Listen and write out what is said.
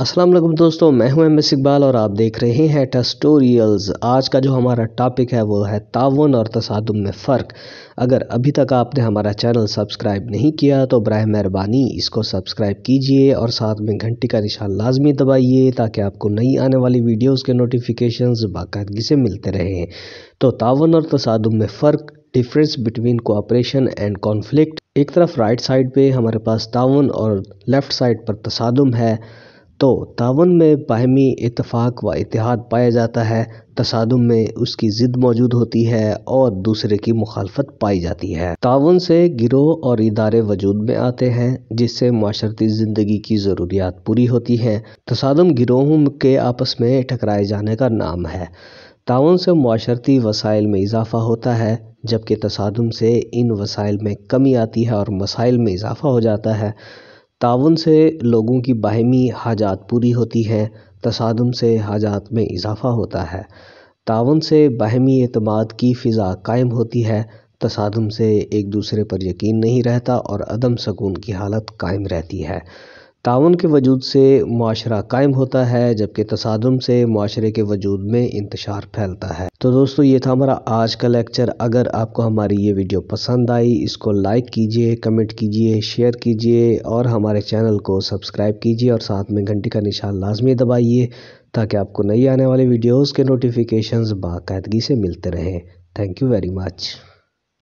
अस्सलाम वालेकुम दोस्तों मैं हूं एम एस इकबाल और आप देख रहे हैं टस्टोरियल्स आज का जो हमारा टॉपिक है वो है तावन और तसादम में फ़र्क अगर अभी तक आपने हमारा चैनल सब्सक्राइब नहीं किया तो बर मेहरबानी इसको सब्सक्राइब कीजिए और साथ में घंटी का निशान लाजमी दबाइए ताकि आपको नई आने वाली वीडियोज़ के नोटिफिकेशन बाकायदगी से मिलते रहें तो तावन और तसादम में फ़र्क difference between cooperation and conflict एक तरफ राइट साइड पे हमारे पास तावन और लेफ़्ट साइड पर तसादम है तो तावन में बाहमी इतफ़ाक़ व इतिहाद पाया जाता है तसादम में उसकी ज़िद मौजूद होती है और दूसरे की मुखालफत पाई जाती है तावन से गिरोह और इदारे वजूद में आते हैं जिससे माशरती ज़िंदगी की ज़रूरियात पूरी होती हैं तसादम गिरोहों के आपस में टकराए जाने का नाम है तावन से माशरती वसाइल में इजाफ़ा होता है जबकि तसादम से इन वसाइल में कमी आती है और मसाइल में इजाफ़ा हो जाता है तावन से लोगों की बाहमी हाजात पूरी होती है तसादम से हाजात में इज़ाफ़ा होता है तावन से बाहमी अतमाद की फ़िज़ा कायम होती है तसादम से एक दूसरे पर यकीन नहीं रहता और अदम सकून की हालत कायम रहती है तान के वजूद से माशरा कायम होता है जबकि तसादम से माशरे के वजूद में इंतशार फैलता है तो दोस्तों ये था हमारा आज का लेक्चर अगर आपको हमारी ये वीडियो पसंद आई इसको लाइक कीजिए कमेंट कीजिए शेयर कीजिए और हमारे चैनल को सब्सक्राइब कीजिए और साथ में घंटी का निशान लाजमी दबाइए ताकि आपको नई आने वाली वीडियोज़ के नोटिफिकेशन बाकायदगी से मिलते रहें थैंक यू वेरी मच